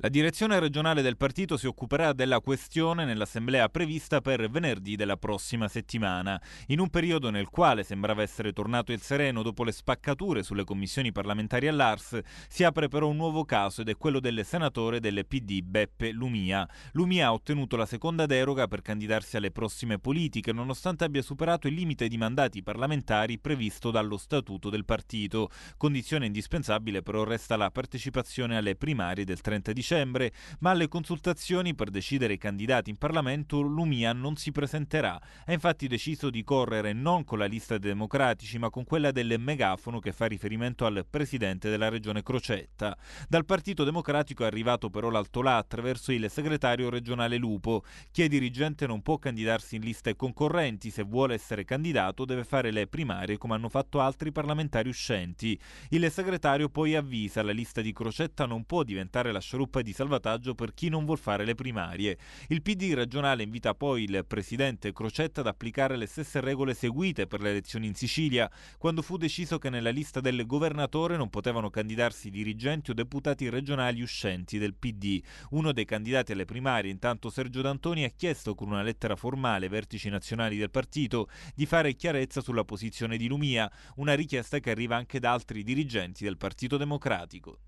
La direzione regionale del partito si occuperà della questione nell'assemblea prevista per venerdì della prossima settimana, in un periodo nel quale sembrava essere tornato il sereno dopo le spaccature sulle commissioni parlamentari all'Ars, si apre però un nuovo caso ed è quello del senatore del PD Beppe Lumia. Lumia ha ottenuto la seconda deroga per candidarsi alle prossime politiche nonostante abbia superato il limite di mandati parlamentari previsto dallo statuto del partito. Condizione indispensabile però resta la partecipazione alle primarie del 30 dicembre dicembre, ma alle consultazioni per decidere i candidati in Parlamento Lumia non si presenterà. Ha infatti deciso di correre non con la lista dei democratici, ma con quella del megafono che fa riferimento al presidente della regione Crocetta. Dal Partito Democratico è arrivato però l'altolà attraverso il segretario regionale Lupo. Chi è dirigente non può candidarsi in liste concorrenti, se vuole essere candidato deve fare le primarie come hanno fatto altri parlamentari uscenti. Il segretario poi avvisa la lista di Crocetta non può diventare la scialuppa di salvataggio per chi non vuol fare le primarie. Il PD regionale invita poi il presidente Crocetta ad applicare le stesse regole seguite per le elezioni in Sicilia, quando fu deciso che nella lista del governatore non potevano candidarsi dirigenti o deputati regionali uscenti del PD. Uno dei candidati alle primarie, intanto Sergio D'Antoni, ha chiesto con una lettera formale ai vertici nazionali del partito di fare chiarezza sulla posizione di Lumia, una richiesta che arriva anche da altri dirigenti del Partito Democratico.